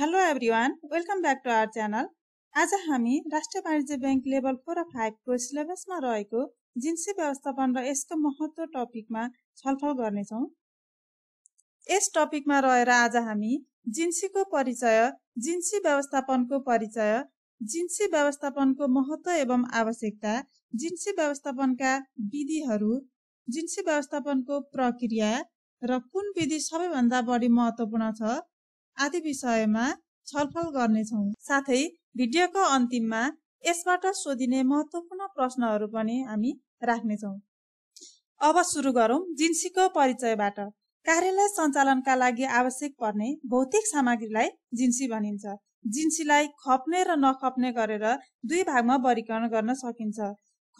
hello everyone welcome back to our channel आज हामी राष्ट्रिय वाणिज्य ब्याङ्क लेभल फोर र फाइभको सिलेबसमा रहेको जिन्सी व्यवस्थापन र यसको महत्त्व टपिकमा छलफल गर्नेछौँ यस टपिकमा रहेर आज हामी जिन्सीको परिचय जिन्सी व्यवस्थापनको परिचय जिन्सी व्यवस्थापनको महत्त्व एवं आवश्यकता जिन्सी व्यवस्थापनका विधिहरू जिन्सी व्यवस्थापनको प्रक्रिया र कुन विधि सबैभन्दा बढी महत्त्वपूर्ण छ आदि विषयमा छलफल गर्नेछौँ साथै भिडियोको अन्तिममा यसबाट सोधिने महत्त्वपूर्ण प्रश्नहरू पनि हामी राख्नेछौँ अब सुरु गरौँ जिन्सीको परिचयबाट कार्यालय सञ्चालनका लागि आवश्यक पर्ने भौतिक सामग्रीलाई जिन्सी भनिन्छ जिन्सीलाई खप्ने र नखप्ने गरेर दुई भागमा वर्गीकरण गर्न सकिन्छ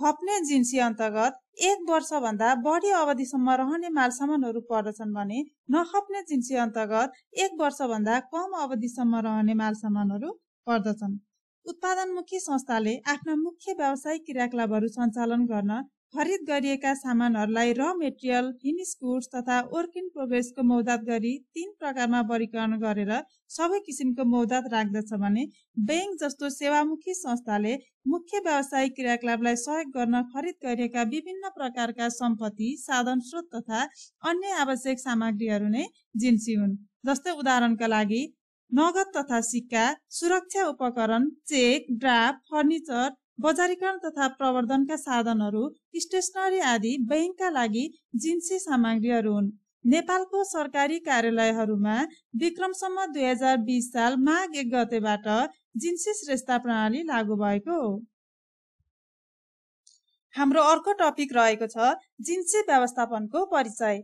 खप्ने जिन्सी अन्तर्गत एक वर्ष भन्दा बढी अवधिसम्म रहने माल सामानहरू पर्दछन् भने नखप्ने जिन्सी अन्तर्गत एक वर्ष भन्दा कम अवधिसम्म रहने माल सामानहरू पर्दछन् उत्पादनमुखी संस्थाले आफ्ना मुख्य व्यावसायिक क्रियाकलापहरू सञ्चालन गर्न खरिद गरिएका सामानहरूलाई र मेटेरियल फिनिस गुड्स तथा वर्क इन प्रोग्रेसको मौदात गरी तीन प्रकारमा वर्गीकरण गरेर सबै किसिमको मौदात राख्दछ भने ब्याङ्क जस्तो सेवामुखी संस्थाले मुख्य व्यावसायिक क्रियाकलापलाई सहयोग गर्न खरिद गरिएका विभिन्न प्रकारका सम्पत्ति साधन स्रोत तथा अन्य आवश्यक सामग्रीहरू नै जिन्सी हुन् जस्तै उदाहरणका लागि नगद तथा सिक्का सुरक्षा उपकरण चेक ड्राफ्ट फर्निचर बजारीकरण तथा प्रवर्धनका साधनहरू स्टेसनरी आदि बैङ्कका लागि जिन्सी सामग्रीहरू हुन् नेपालको सरकारी कार्यालयहरूमा विक्रमसम्म दुई हजार बिस साल माघ एक गतेबाट जिन्सी श्रेष्ठता प्रणाली लागू भएको हो हाम्रो अर्को टपिक रहेको छ जिन्सी व्यवस्थापनको परिचय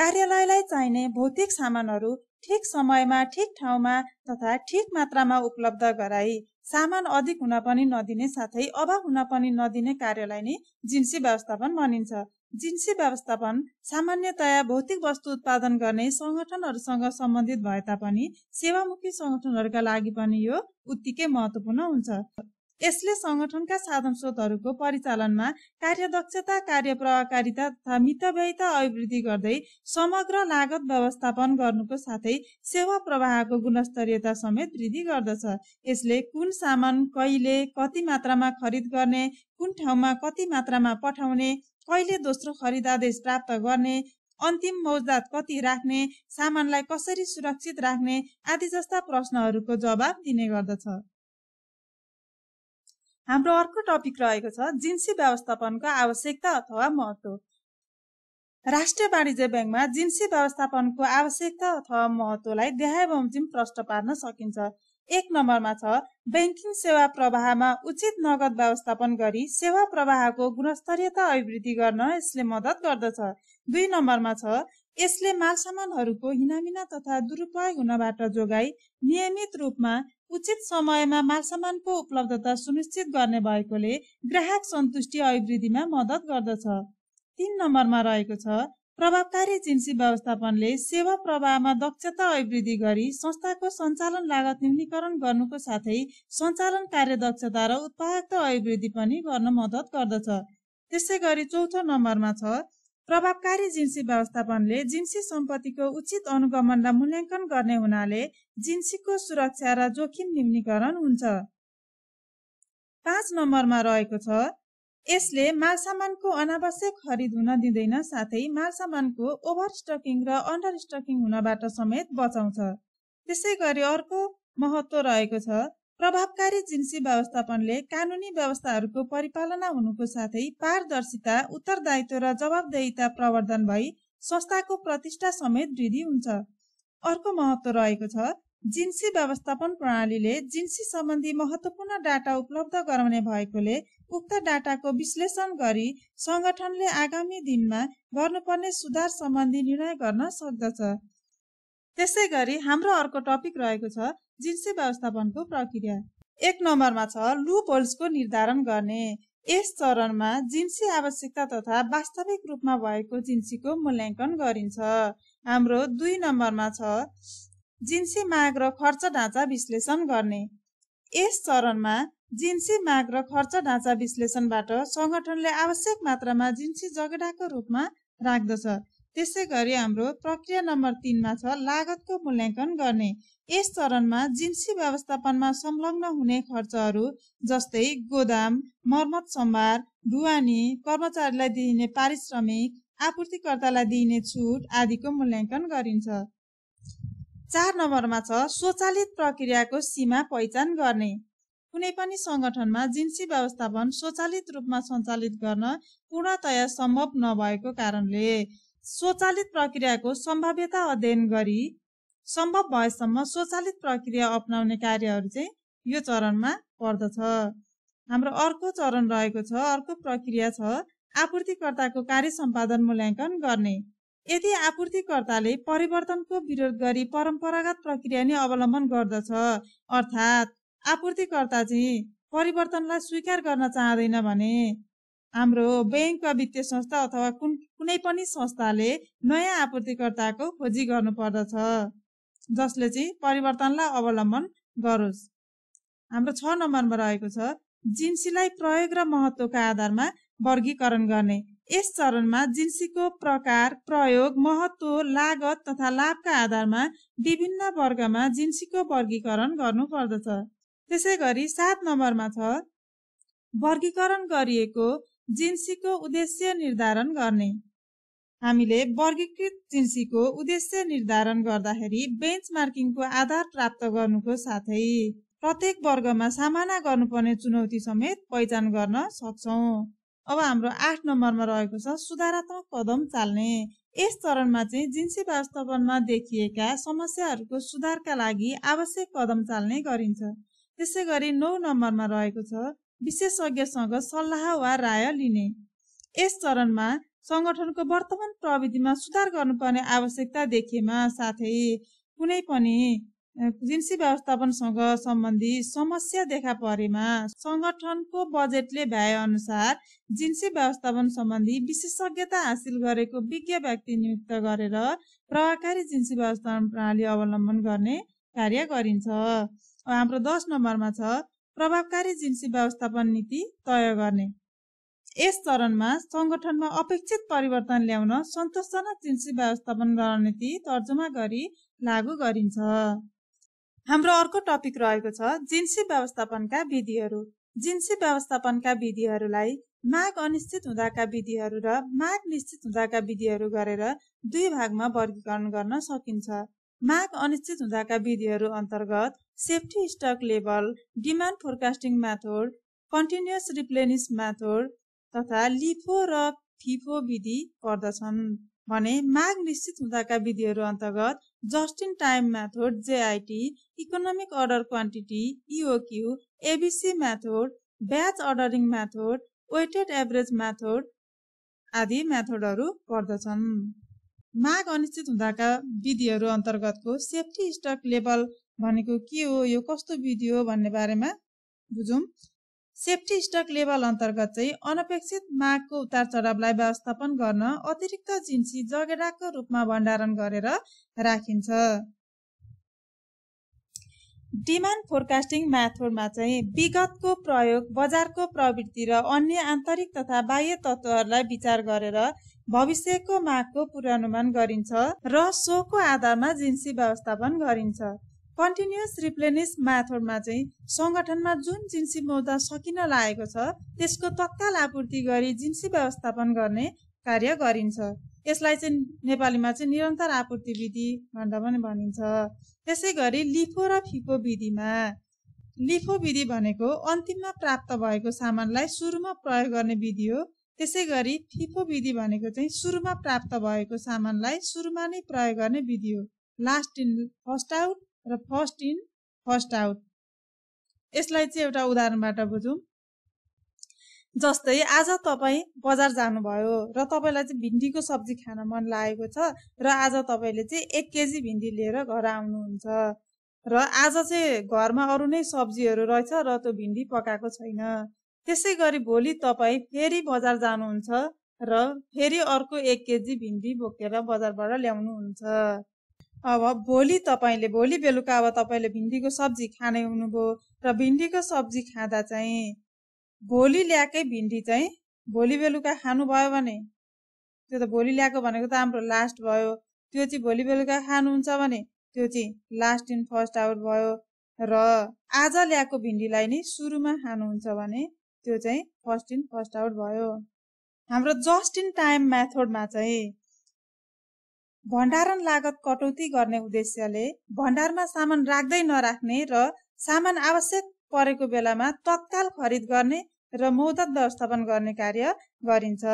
कार्यालयलाई चाहिने भौतिक सामानहरू ठिक समयमा ठिक ठाउँमा तथा ठिक मात्रामा उपलब्ध गराई सामान अधिक हुन पनि नदिने साथै अभाव हुन पनि नदिने कार्यलाई नै जिन्सी व्यवस्थापन भनिन्छ जिन्सी व्यवस्थापन सामान्यतया भौतिक वस्तु उत्पादन गर्ने सङ्गठनहरूसँग सम्बन्धित भए तापनि सेवामुखी सङ्गठनहरूका लागि पनि यो उत्तिकै महत्त्वपूर्ण हुन्छ यसले संगठनका साधन स्रोतहरूको परिचालनमा कार्यदक्षता कार्य प्रभावकारिता तथा मितव्ययिता अभिवृद्धि गर्दै समग्र लागत व्यवस्थापन गर्नुको साथै सेवा प्रवाहको गुणस्तरीयता समेत वृद्धि गर्दछ यसले कुन सामान कहिले कति मात्रामा खरिद गर्ने कुन ठाउँमा कति मात्रामा पठाउने कहिले दोस्रो खरिदादेश प्राप्त गर्ने अन्तिम मौजात कति राख्ने सामानलाई कसरी सुरक्षित राख्ने आदि जस्ता प्रश्नहरूको जवाब दिने गर्दछ हाम्रो अर्को टपिक रहेको छ जिन्सी व्यवस्थापनको आवश्यकता अथवा महत्त्व राष्ट्रिय वाणिज्य ब्याङ्कमा जिन्सी व्यवस्थापनको आवश्यकता अथवा महत्त्वलाई देहायबमजिम प्रष्ट पार्न सकिन्छ एक नम्बरमा छ ब्याङ्किङ सेवा प्रवाहमा उचित नगद व्यवस्थापन गरी सेवा प्रवाहको गुणस्तरीयता अभिवृद्धि गर्न यसले मद्दत गर्दछ दुई नम्बरमा छ यसले माल सामानहरूको हिनामिना तथा दुरुपयोग हुनबाट जोगाई नियमित रूपमा उचित समयमा माल सामानको उपलब्धता सुनिश्चित गर्ने भएकोले ग्राहक सन्तुष्टि अभिवृद्धिमा मद्दत गर्दछ तिन नम्बरमा रहेको छ प्रभावकारी जिन्सी व्यवस्थापनले सेवा प्रवाहमा दक्षता अभिवृद्धि गरी संस्थाको सञ्चालन लागत न्यूनीकरण गर्नुको साथै सञ्चालन कार्य दक्षता र उत्पादकता अभिवृद्धि पनि गर्न मद्दत गर्दछ त्यसै गरी चौथो नम्बरमा छ प्रभावकारी जिन्सी व्यवस्थापनले जिन्सी सम्पत्तिको उचित अनुगमनलाई मूल्याङ्कन गर्ने हुनाले जिन्सीको सुरक्षा र जोखिम निम्नीकरण हुन्छ पाँच नम्बरमा रहेको छ यसले मालसामानको अनावश्यक खरिद हुन दिँदैन साथै मालसामानको ओभर स्टकिङ र अन्डर स्टकिङ हुनबाट समेत बचाउँछ त्यसै गरी अर्को महत्त्व रहेको छ प्रभावकारी जिन्सी व्यवस्थापनले कानुनी व्यवस्थाहरूको परिपालना हुनुको साथै पारदर्शिता उत्तरदायित्व र जवाबदेहिता प्रवर्धन भई संस्थाको प्रतिष्ठा समेत वृद्धि हुन्छ अर्को महत्व रहेको छ जिन्सी व्यवस्थापन प्रणालीले जिन्सी सम्बन्धी महत्त्वपूर्ण डाटा उपलब्ध गराउने भएकोले उक्त डाटाको विश्लेषण गरी संगठनले आगामी दिनमा गर्नुपर्ने सुधार सम्बन्धी निर्णय गर्न सक्दछ त्यसै गरी हाम्रो अर्को टपिक रहेको छ जिन्सी व्यवस्थापनको प्रक्रिया एक नम्बरमा छ लुप होल्सको निर्धारण गर्ने यस चरणमा जिन्सी आवश्यकता तथा वास्तविक रूपमा भएको जिन्सीको मूल्याङ्कन गरिन्छ हाम्रो दुई नम्बरमा छ जिन्सी माग र खर्च ढाँचा विश्लेषण गर्ने यस चरणमा जिन्सी माग र खर्च ढाँचा विश्लेषणबाट सङ्गठनले आवश्यक मात्रामा जिन्सी जगेडाको रूपमा राख्दछ त्यसै गरी हाम्रो प्रक्रिया नम्बर तिनमा छ लागतको मूल्याङ्कन गर्ने यस चरणमा जिन्सी व्यवस्थापनमा संलग्न हुने खर्चहरू जस्तै गोदाम मर्मत सम्भार ढुवानी कर्मचारीलाई दिइने पारिश्रमिक आपूर्तिकर्तालाई दिइने छुट आदिको मूल्याङ्कन गरिन्छ चार नम्बरमा छ स्वचालित प्रक्रियाको सीमा पहिचान गर्ने कुनै पनि सङ्गठनमा जिन्सी व्यवस्थापन स्वचालित रूपमा सञ्चालित गर्न पूर्णतया सम्भव नभएको कारणले स्वचालित प्रक्रियाको सम्भाव्यता अध्ययन गरी सम्भव भएसम्म स्वचालित प्रक्रिया अप्नाउने कार्यहरू चाहिँ यो चरणमा पर्दछ हाम्रो अर्को चरण रहेको छ अर्को प्रक्रिया छ आपूर्तिकर्ताको कार्य सम्पादन मूल्याङ्कन गर्ने यदि आपूर्तिकर्ताले परिवर्तनको विरोध गरी परम्परागत प्रक्रिया नै अवलम्बन गर्दछ अर्थात् आपूर्तिकर्ता चाहिँ परिवर्तनलाई स्वीकार गर्न चाहँदैन भने हाम्रो बैङ्क वा वित्तीय संस्था अथवा कुन कुनै पनि संस्थाले नयाँ आपूर्तिकर्ताको खोजी गर्नुपर्दछ जसले चाहिँ परिवर्तनलाई अवलम्बन गरोस् हाम्रो छ नम्बरमा रहेको छ जिन्सीलाई प्रयोग र महत्त्वका आधारमा वर्गीकरण गर्ने यस चरणमा जिन्सीको प्रकार प्रयोग महत्त्व लागत तथा लाभका आधारमा विभिन्न वर्गमा जिन्सीको वर्गीकरण गर्नुपर्दछ त्यसै गरी सात नम्बरमा छ वर्गीकरण गरिएको जिन्सीको उद्देश्य निर्धारण गर्ने हामीले वर्गीकृत जिन्सीको उद्देश्य निर्धारण गर्दाखेरि बेन्च मार्किङको आधार प्राप्त गर्नुको साथै प्रत्येक वर्गमा सामना गर्नुपर्ने चुनौती समेत पहिचान गर्न सक्छौँ अब हाम्रो आठ नम्बरमा रहेको छ सुधारात्मक कदम चाल्ने यस चरणमा चाहिँ जिन्सी वास्तवनमा देखिएका समस्याहरूको सुधारका लागि आवश्यक कदम चाल्ने गरिन्छ त्यसै गरी नौ नम्बरमा रहेको छ विशेषज्ञसँग सल्लाह वा राय लिने यस चरणमा सङ्गठनको वर्तमान प्रविधिमा सुधार गर्नुपर्ने आवश्यकता देखिएमा साथै कुनै पनि जिन्सी व्यवस्थापनसँग सम्बन्धी समस्या देखा परेमा सङ्गठनको बजेटले भ्याए अनुसार जिन्सी व्यवस्थापन सम्बन्धी विशेषज्ञता हासिल गरेको विज्ञ व्यक्ति नियुक्त गरेर प्रभावकारी जिन्सी व्यवस्थापन प्रणाली अवलम्बन गर्ने कार्य गरिन्छ हाम्रो दस नम्बरमा छ प्रभावकारी जिन्सी व्यवस्थापन नीति तय गर्ने यस चरणमा सङ्गठनमा अपेक्षित परिवर्तन ल्याउन सन्तोषजनक जिन्सी व्यवस्थापन रणनीति तर्जुमा गरी लागू गरिन्छ हाम्रो अर्को टपिक रहेको छ जिन्सी व्यवस्थापनका विधिहरू जिन्सी व्यवस्थापनका विधिहरूलाई माग अनिश्चित हुँदाका विधिहरू र माग निश्चित हुँदाका विधिहरू गरेर दुई भागमा वर्गीकरण गर्न सकिन्छ माग अनिश्चित हुँदाका विधिहरू अन्तर्गत safety stock level demand forecasting method continuous replenish method तथा लिफो र फिफो विधि पर्दछन् भने माग निश्चित हुँदाका विधिहरू अन्तर्गत just in time method JIT economic order quantity EOQ ABC method batch ordering method weighted average method आदि मेथडहरू पर्दछन् माग अनिश्चित हुँदाका विधिहरू अन्तर्गतको सेफ्टी स्टक लेभल भनेको के हो यो कस्तो विधि हो भन्ने बारेमा बुझौँ सेफ्टी स्टक लेभल अन्तर्गत चाहिँ अनपेक्षित मागको उतार चढावलाई व्यवस्थापन गर्न अतिरिक्त जिन्सी जगेडाको रूपमा भण्डारण गरेर राखिन्छ डिमान्ड फोरकास्टिङ म्याथोडमा चाहिँ विगतको प्रयोग बजारको प्रवृत्ति र अन्य आन्तरिक तथा बाह्य तत्त्वहरूलाई विचार गरेर भविष्यको मागको पूर्वानुमान गरिन्छ र सोको आधारमा जिन्सी व्यवस्थापन गरिन्छ कन्टिन्युस रिप्लेनिस मेथडमा चाहिँ सङ्गठनमा जुन जिन्सी मौदा सकिन लागेको छ त्यसको तत्काल आपूर्ति गरी जिन्सी व्यवस्थापन गर्ने कार्य गरिन्छ यसलाई चाहिँ नेपालीमा चाहिँ निरन्तर आपूर्ति विधि भन्दा पनि भनिन्छ त्यसै गरी लिफो र फिफो विधिमा लिफो विधि भनेको अन्तिममा प्राप्त भएको सामानलाई सुरुमा प्रयोग गर्ने विधि हो त्यसै गरी फिफो विधि भनेको चाहिँ सुरुमा प्राप्त भएको सामानलाई सुरुमा नै प्रयोग गर्ने विधि हो लास्ट इन फर्स्ट आउट र फर्स्ट इन फर्स्ट आउट यसलाई चाहिँ एउटा उदाहरणबाट बुझौँ जस्तै आज तपाईँ बजार जानुभयो र तपाईँलाई चाहिँ भिन्डीको सब्जी खान मन लागेको छ र आज तपाईँले चाहिँ एक केजी भिन्डी लिएर घर आउनुहुन्छ र आज चाहिँ घरमा अरू नै सब्जीहरू रहेछ र त्यो भिन्डी पकाएको छैन त्यसै गरी भोलि तपाईँ फेरि बजार जानुहुन्छ र फेरि अर्को एक केजी भिन्डी बोकेर बजारबाट ल्याउनुहुन्छ अब भोलि तपाईँले भोलि बेलुका अब तपाईँले भिन्डीको सब्जी खाने हुनुभयो र भिन्डीको सब्जी खाँदा चाहिँ भोलि ल्याएकै भिन्डी चाहिँ भोलि बेलुका खानुभयो भने त्यो त भोलि ल्याएको भनेको त हाम्रो लास्ट भयो त्यो चाहिँ भोलि बेलुका खानुहुन्छ भने त्यो चाहिँ लास्ट इन फर्स्ट आउट भयो र आज ल्याएको भिन्डीलाई नै सुरुमा खानुहुन्छ भने त्यो चाहिँ फर्स्ट इन फर्स्ट आउट भयो हाम्रो जस्ट इन टाइम मेथडमा चाहिँ भण्डारण लागत कटौती गर्ने उद्देश्यले भण्डारमा सामान राख्दै नराख्ने र सामान आवश्यक परेको बेलामा तत्काल खरिद गर्ने र मौदत व्यवस्थापन गर्ने कार्य गरिन्छ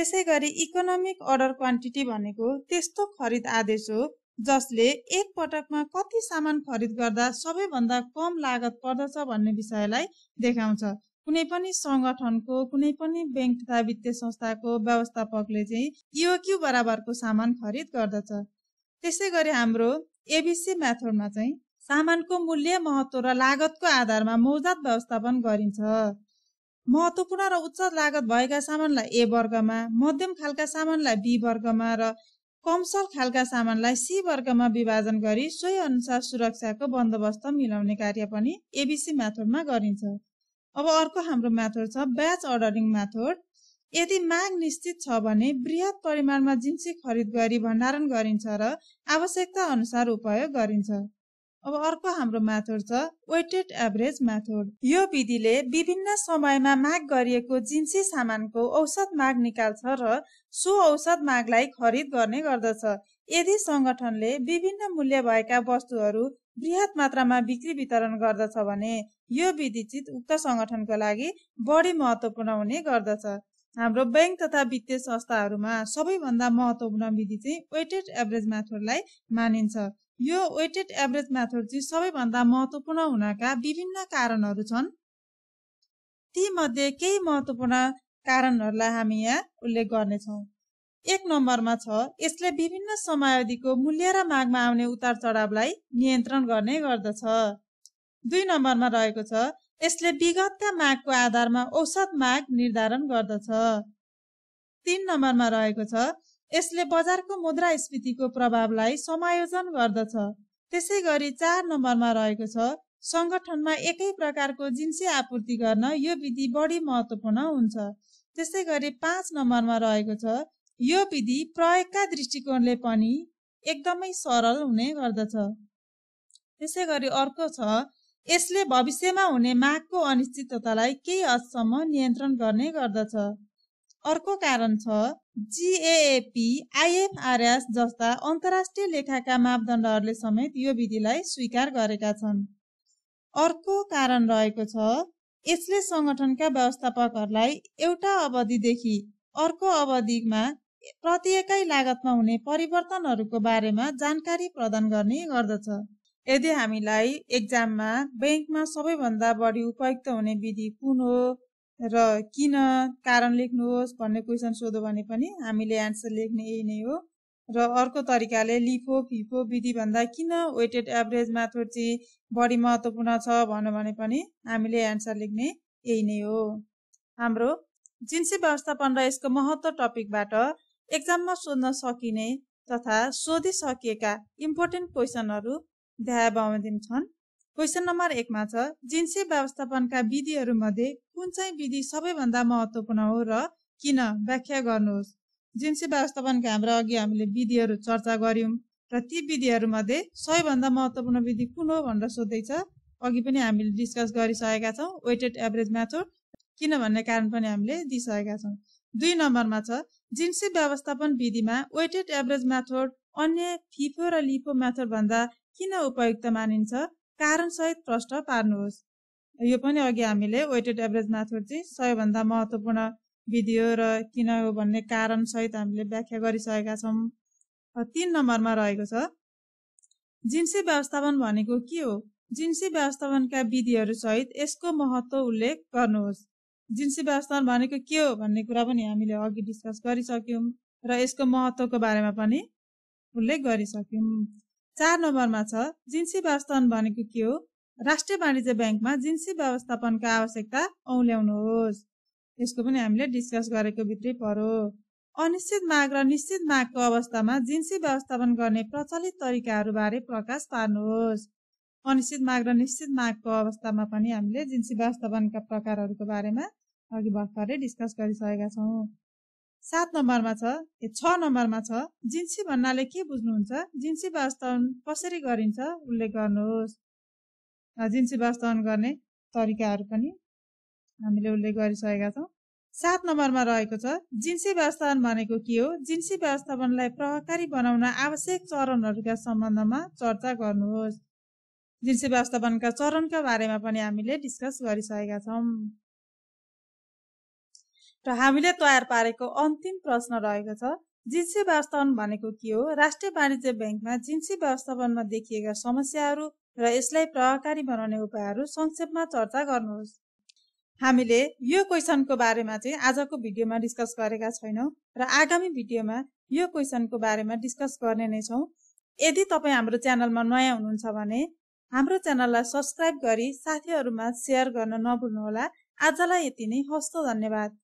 त्यसै गरी इकोनोमिक अर्डर क्वान्टिटी भनेको त्यस्तो खरिद आदेश हो जसले एक पटकमा कति सामान खरिद गर्दा सबैभन्दा कम लागत पर्दछ भन्ने विषयलाई देखाउँछ कुनै पनि सङ्गठनको कुनै पनि ब्याङ्क तथा वित्तीय संस्थाको व्यवस्थापकले चाहिँ यो e क्यु बराबरको सामान खरिद गर्दछ त्यसै गरी हाम्रो एबिसी मेथडमा चाहिँ सामानको मूल्य महत्त्व र लागतको आधारमा मौजात व्यवस्थापन गरिन्छ महत्त्वपूर्ण र उच्च लागत भएका सामानलाई ए वर्गमा मध्यम खालका सामानलाई बी वर्गमा र कमसल खालका सामानलाई सी वर्गमा विभाजन गरी सोही अनुसार सुरक्षाको बन्दोबस्त मिलाउने कार्य पनि एबिसी मेथडमा गरिन्छ अब अर्को हाम्रो मेथड छ ब्याच अर्डरिङ मेथड यदि माग निश्चित छ भने वृहत परिमाणमा जिन्सी खरिद गरी भण्डारण गरिन्छ र आवश्यकता अनुसार उपयोग गरिन्छ अब अर्को हाम्रो मेथड छ वेटेड एभरेज मेथड यो विधिले विभिन्न समयमा माग गरिएको जिन्सी सामानको औसत माग निकाल्छ र सो औसत मागलाई खरिद गर्ने गर्दछ यदि सङ्गठनले विभिन्न मूल्य भएका वस्तुहरू वृहत मात्रामा बिक्री वितरण गर्दछ भने यो विधिचित उक्त सङ्गठनको लागि बढी महत्त्वपूर्ण हुने गर्दछ हाम्रो ब्याङ्क तथा वित्तीय संस्थाहरूमा सबैभन्दा महत्त्वपूर्ण विधि चाहिँ वेटेड एभरेज म्याथोडलाई मानिन्छ यो वेटेड एभरेज म्याथोड चाहिँ सबैभन्दा महत्त्वपूर्ण हुनका विभिन्न कारणहरू छन् ती मध्ये केही महत्त्वपूर्ण कारणहरूलाई हामी यहाँ उल्लेख गर्नेछौँ एक नम्बरमा छ यसले विभिन्न समयावधिको मूल्य र मागमा आउने उतार चढावलाई नियन्त्रण गर्ने गर्दछ दुई नम्बरमा रहेको छ यसले विगतका मागको आधारमा औसत माग निर्धारण गर्दछ तीन नम्बरमा रहेको छ यसले बजारको मुद्रास्फीतिको प्रभावलाई समायोजन गर्दछ त्यसै गरी चार नम्बरमा रहेको छ सङ्गठनमा एकै प्रकारको जिन्सी आपूर्ति गर्न यो विधि बढी महत्त्वपूर्ण हुन्छ त्यसै गरी पाँच नम्बरमा रहेको छ यो विधि प्रयोगका दृष्टिकोणले पनि एकदमै सरल हुने गर्दछ त्यसै गरी अर्को छ यसले भविष्यमा हुने मागको अनिश्चिततालाई केही हदसम्म नियन्त्रण गर्ने गर्दछ अर्को कारण छ जिएएपी आइएफआरएस जस्ता अन्तर्राष्ट्रिय लेखाका मापदण्डहरूले समेत यो विधिलाई स्वीकार गरेका छन् अर्को कारण रहेको छ यसले सङ्गठनका व्यवस्थापकहरूलाई एउटा अवधिदेखि अर्को अवधिमा प्रत्येकै लागतमा हुने परिवर्तनहरूको बारेमा जानकारी प्रदान गर्ने गर्दछ यदि हामीलाई एक्जाममा ब्याङ्कमा सबैभन्दा बढी उपयुक्त हुने विधि कुन हो र किन कारण लेख्नुहोस् भन्ने क्वेसन सोध्यो भने पनि हामीले एन्सर लेख्ने यही नै हो र अर्को तरिकाले लिफो फिफो विधिभन्दा किन वेटेड एभरेज मेथड चाहिँ बढी महत्त्वपूर्ण छ भन्यो भने पनि हामीले एन्सर लेख्ने यही नै हो हाम्रो जिन्सी व्यवस्थापन र यसको महत्त्व टपिकबाट एक्जाममा सोध्न सकिने तथा सोधिसकिएका इम्पोर्टेन्ट क्वेसनहरू दिन छन् क्वेसन नम्बर एकमा छ जिन्सी व्यवस्थापनका विधिहरूमध्ये कुन चाहिँ विधि सबैभन्दा महत्त्वपूर्ण हो र किन व्याख्या गर्नुहोस् जिन्सी व्यवस्थापनका हाम्रो अघि हामीले विधिहरू चर्चा गऱ्यौँ र ती विधिहरूमध्ये सबैभन्दा महत्त्वपूर्ण विधि कुन हो भनेर सोध्दैछ अघि पनि हामीले डिस्कस गरिसकेका छौँ वेटेड एभरेज म्याथोड किन भन्ने कारण पनि हामीले दिइसकेका छौँ दुई नम्बरमा छ जिन्सी व्यवस्थापन विधिमा वेटेड एभरेज मेथड अन्य फिफो र लिफो मेथड भन्दा किन उपयुक्त मानिन्छ कारणसहित प्रश्न पार्नुहोस् यो पनि अघि हामीले वेटेड एभरेज मेथड चाहिँ सबैभन्दा महत्त्वपूर्ण विधि हो र किन हो भन्ने कारणसहित हामीले व्याख्या गरिसकेका छौँ तिन नम्बरमा रहेको छ जिन्सी व्यवस्थापन भनेको के हो जिन्सी व्यवस्थापनका विधिहरूसहित यसको महत्त्व उल्लेख गर्नुहोस् जिन्सी व्यवस्थापन भनेको के हो भन्ने कुरा पनि हामीले अघि डिस्कस गरिसक्यौँ र यसको महत्त्वको बारेमा पनि उल्लेख गरिसक्यौँ चार नम्बरमा छ जिन्सी व्यवस्थापन भनेको के हो राष्ट्रिय वाणिज्य ब्याङ्कमा जिन्सी व्यवस्थापनका आवश्यकता औल्याउनुहोस् यसको पनि हामीले डिस्कस गरेको भित्रै पऱ्यो अनिश्चित माग र निश्चित मागको अवस्थामा जिन्सी व्यवस्थापन गर्ने प्रचलित तरिकाहरूबारे प्रकाश पार्नुहोस् अनिश्चित माग र निश्चित मागको अवस्थामा पनि हामीले जिन्सी वास्तवनका प्रकारहरूको बारेमा अघि भर्खरै डिस्कस गरिसकेका छौँ सात नम्बरमा छ ए छ नम्बरमा छ जिन्सी भन्नाले के बुझ्नुहुन्छ जिन्सी वास्तवन कसरी गरिन्छ उल्लेख गर्नुहोस् जिन्सी वास्तवन गर्ने तरिकाहरू पनि हामीले उल्लेख गरिसकेका छौँ सात नम्बरमा रहेको छ जिन्सी व्यवस्थापन भनेको के हो जिन्सी व्यवस्थापनलाई प्रभावकारी बनाउन आवश्यक चरणहरूका सम्बन्धमा चर्चा गर्नुहोस् दृश्य व्यवस्थापनका चरणका बारेमा पनि हामीले डिस्कस गरिसकेका छौँ र हामीले तयार पारेको अन्तिम प्रश्न रहेको छ जिन्सी व्यवस्थापन भनेको के हो राष्ट्रिय वाणिज्य ब्याङ्कमा जिन्सी व्यवस्थापनमा देखिएका समस्याहरू र यसलाई प्रभावकारी बनाउने उपायहरू संक्षेपमा चर्चा गर्नुहोस् हामीले यो क्वेसनको बारेमा चाहिँ आजको भिडियोमा डिस्कस गरेका छैनौँ र आगामी भिडियोमा यो क्वेसनको बारेमा डिस्कस गर्ने नै छौँ यदि तपाईँ हाम्रो च्यानलमा नयाँ हुनुहुन्छ भने हाम्रो च्यानललाई सब्सक्राइब गरी साथीहरूमा सेयर गर्न नभुल्नुहोला आजलाई यति नै हस्त धन्यवाद